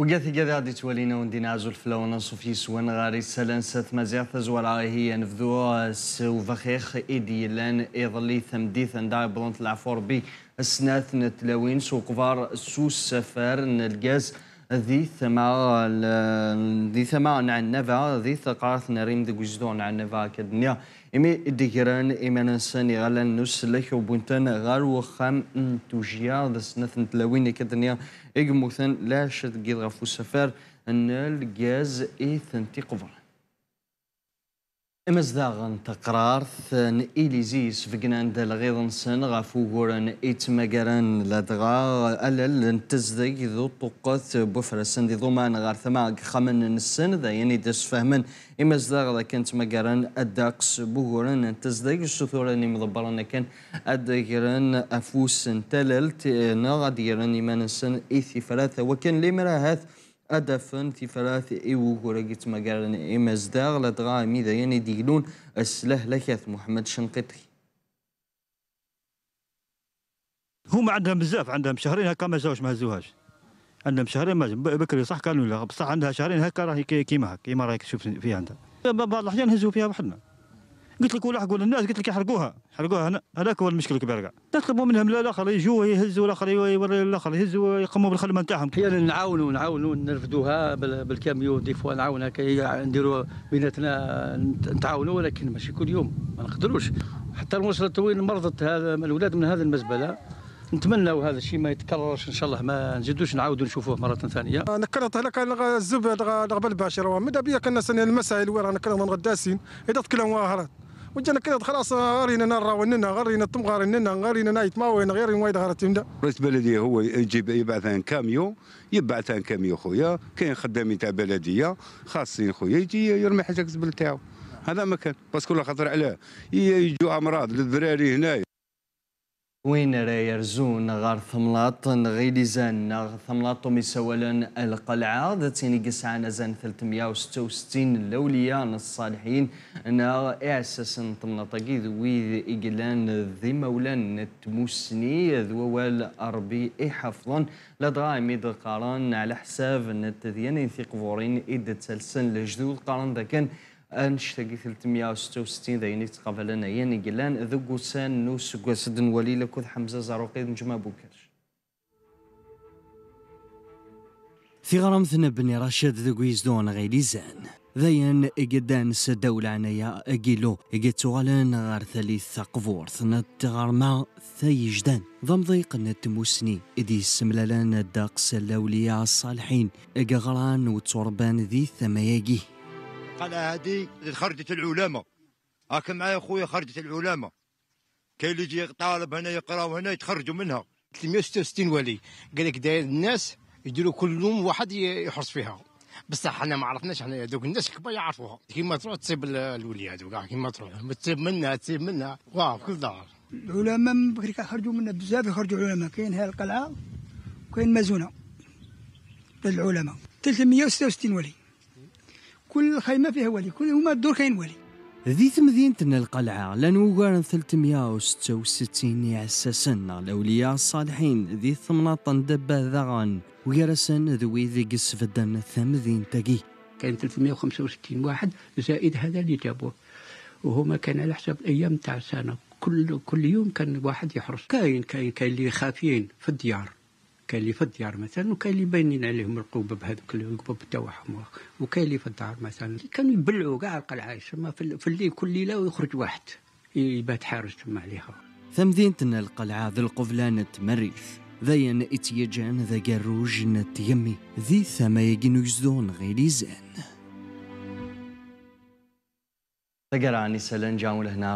وقاثي قاذي غادي تولينا وندينا نعزو الفلا ونصو في سوان غاري سلان سات مزيغ تزوال هي نفذو سو فخيخ ايدي لان ايضلي ثمديث ان ندا بلونت العفور بي السناث نتلاوين سو قفار سو السفار نلقاز ذي ثما ذي ثما عن نفا ذي ثقارت نريم ذي جزدون عن نفا كدنيا إمي إدغيران إمي ننساني غالا نسلك وبنتان غال وخام توجيا ذا سنثن تلويني كدنيا إغموثن لا شد غفو سفر نال جاز إثن تي تقرار ثن إليزيس فقنان الغيضنسن غاف وقورن إتمقرن لدغا ألل نتزدق ذو طقث بفرسن ذو ما نغار ثماق خمن السن ذا يعني دس فهمن امزداغ ذا كنت مقرن الداقس بوقورن نتزدق السثورن مضبرن كان أدغرن أفوس تلل نغديرن إيمان السن إيثي فلاثة وكان لمراهث أدفن في تفلاث إيو كورجت مقارن إي مزداغ لدغا ميدا يعني ديلون أسله لكث محمد شنقطي هما عندهم بزاف عندهم شهرين هكا ما زوج ما هزوهاش عندهم شهرين ما بكري صح كانوا لا بصح عندها شهرين هكا راهي كيما هكا كيما راهي تشوف فيها عندها بعض الاحيان هزوا فيها بحدنا قلت لك ولا حقول الناس قلت لك يحرقوها يحرقوها هنا هذاك هو المشكل الكبير كاع تطلبوا منهم لا الاخر يجوا يهزوا الاخر الاخر يهزوا يقوموا بالخدمه نتاعهم احيانا نعاونوا نعاونوا نرفدوها بالكاميو دي فوا نعاونها كي نديروا بيناتنا نتعاونوا ولكن ماشي كل يوم ما نقدروش حتى وصلت وين مرضت هذا الاولاد من هذه المزبله نتمنى هذا الشيء ما يتكررش ان شاء الله ما نجدوش نعاودوا نشوفوه مره ثانيه آه، نكرت هلا كان الزبد آه، غبل باشر ماذا بيا كان المسائل وين نكرهم غداسين اذا تكلموا هرات وجانا كذا خلاص غارينا نرى وننا غارينا طم غارينا غارينا نايت ما وين غير وايد غارت تمدا رئيس بلديه هو يجيب يبعث عن كاميو يبعث عن كاميو خويا كاين خدامين تاع بلديه خاصين خويا يجي يرمي حاجه الزبل تاعو هذا ما كان باسكو خاطر علاه يجوا امراض للذراري هنايا وين راه يرزون غار ثملاط غيلي زان ثملاط مسولا القلعة ذاتيني قسعان زان 366 اللولية الصالحين انا إعساس ثملاطاكي ذوي إقلان ذي مولان ذو ذوال أربي إحفظن لا درايمي القران على حساب نتذيان فورين إد تسلسن لجذو القران ذاكن انشتاقي 366 يونيت قبل انا يعني قلان ذو قوسان نو سقاس نولي ولي حمزه زاروقي نجمع بوكرش في غرامتنا بني رشاد ذو يزدون غير زان ذاين إقدان سدول عنايا أقيلو إقتوالان غار ثالث ثقفور ثنا تغرما ثيجدان ضيق نت موسني إدي السملالان الداق سلاوليا الصالحين غران وتربان ذي ثمياقيه الحلقه هذه خرجت العلماء هاك معايا خويا خرجه العلماء كاين اللي يجي طالب هنا يقراو هنا يتخرجوا منها 366 ولي قال لك داير الناس يديروا كل يوم واحد يحرص فيها بصح حنا ما عرفناش حنا دوك الناس الكبار يعرفوها كيما تروح تصيب الولي وكاع كيما تروح تصيب منها تصيب منها واه كل دار العلماء من بكري خرجوا منها بزاف يخرجوا علماء كاين هاي القلعه وكاين مازونه للعلماء 366 ولي كل خيمه فيها ولي كل هما الدور كاين ولي ذي تمدينتنا القلعة لن وقارن 366 عساسن الأولياء الصالحين ذي ثمناطن دبا ذغان ويرسن ذوي ذي قسفدن ثمذين تقي كان 365 واحد زائد هذا اللي جابوه وهما كان على حسب الأيام تاع السنة كل كل يوم كان واحد يحرس كاين كاين كاين اللي خافيين في الديار كاين اللي في الديار مثلا وكاين اللي باينين عليهم القوبة بهذوك القباب تاعهم وكاين اللي في الدار مثلا كانوا يبلعوا كاع القلعه تما في الليل كل ليله ويخرج واحد يبات حارس تما عليها ذينتنا القلعة ذي القفلان تمريث ذين اتيجان ذا نت يمي ذي ثما يجنو يزدون زين. تقراني سلنجاون لهنا